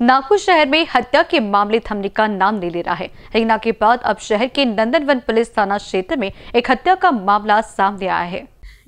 नागपुर शहर में हत्या के मामले थमने का नाम नहीं ले रहा है हिंगना के बाद अब शहर के नंदनवन पुलिस थाना क्षेत्र में एक हत्या का मामला सामने आया है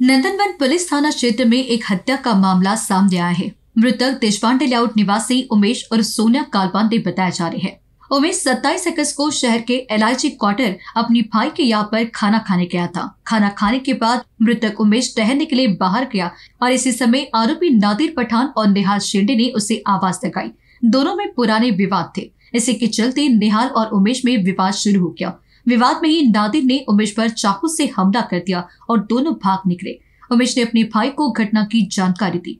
नंदनवन पुलिस थाना क्षेत्र में एक हत्या का मामला सामने आया है मृतक देशपांडे लेआउट निवासी उमेश और सोनिया कालपांडे बताए जा रहे हैं उमेश सत्ताईस अगस्त को शहर के एलआईजी क्वार्टर अपनी भाई के यहाँ पर खाना खाने गया था खाना खाने के बाद मृतक उमेश टहलने के लिए बाहर गया और इसी समय आरोपी नादिर पठान और निहाल शेंडे ने उसे आवाज लगाई दोनों में पुराने विवाद थे इसी के चलते निहाल और उमेश में विवाद शुरू हो गया विवाद में ही नादिर ने उमेश पर चाकू से हमला कर दिया और दोनों भाग निकले उमेश ने अपने भाई को घटना की जानकारी दी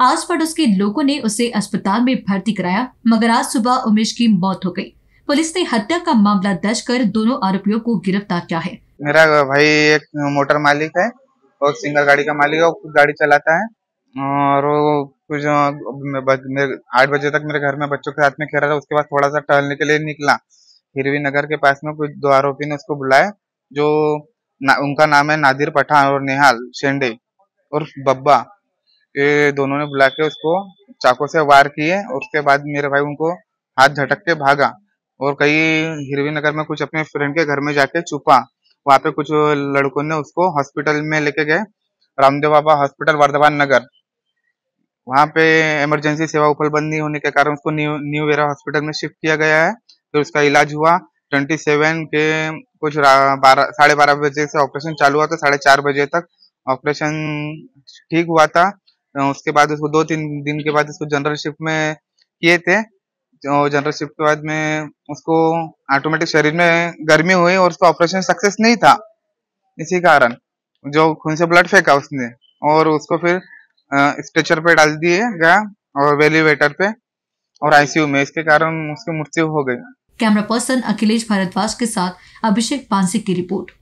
आस पड़ोस के लोगों ने उसे अस्पताल में भर्ती कराया मगर आज सुबह उमेश की मौत हो गई पुलिस ने हत्या का मामला दर्ज कर दोनों आरोपियों को गिरफ्तार किया है मेरा भाई एक मोटर मालिक है और सिंगल गाड़ी का मालिक है वो गाड़ी चलाता है और वो फिर आठ बजे तक मेरे घर में बच्चों के साथ में खेल रहा था उसके बाद थोड़ा सा टहलने के लिए निकला हिरवी नगर के पास में कुछ दो आरोपी ने उसको बुलाया जो ना, उनका नाम है नादिर पठान और नेहाल शेंडे और बब्बा ये दोनों ने बुला के उसको चाकू से वार किए और उसके बाद मेरे भाई उनको हाथ झटक के भागा और कई हिरवी नगर में कुछ अपने फ्रेंड के घर में जाके छुपा वहां पे कुछ लड़कों ने उसको हॉस्पिटल में लेके गए रामदेव बाबा हॉस्पिटल वर्धमान नगर वहाँ पे इमरजेंसी सेवा उपलब्ध नहीं होने के कारण उसको न्यू न्यू वेरा हॉस्पिटल में शिफ्ट किया गया है फिर उसका इलाज हुआ 27 के कुछ बारह साढ़े बारह बजे से ऑपरेशन चालू हुआ था साढ़े चार बजे तक ऑपरेशन ठीक हुआ था उसके बाद उसको दो तीन दिन के बाद उसको जनरल शिफ्ट में किए थे और जनरल शिफ्ट के बाद में उसको ऑटोमेटिक शरीर में गर्मी हुई और उसका ऑपरेशन सक्सेस नहीं था इसी कारण जो खून से ब्लड फेंका उसने और उसको फिर स्ट्रेचर पे डाल दिए गया और वेलीवेटर पे और आईसीयू में इसके कारण उसकी मृत्यु हो गई कैमरा पर्सन अखिलेश भारद्वाज के साथ अभिषेक पांसी की रिपोर्ट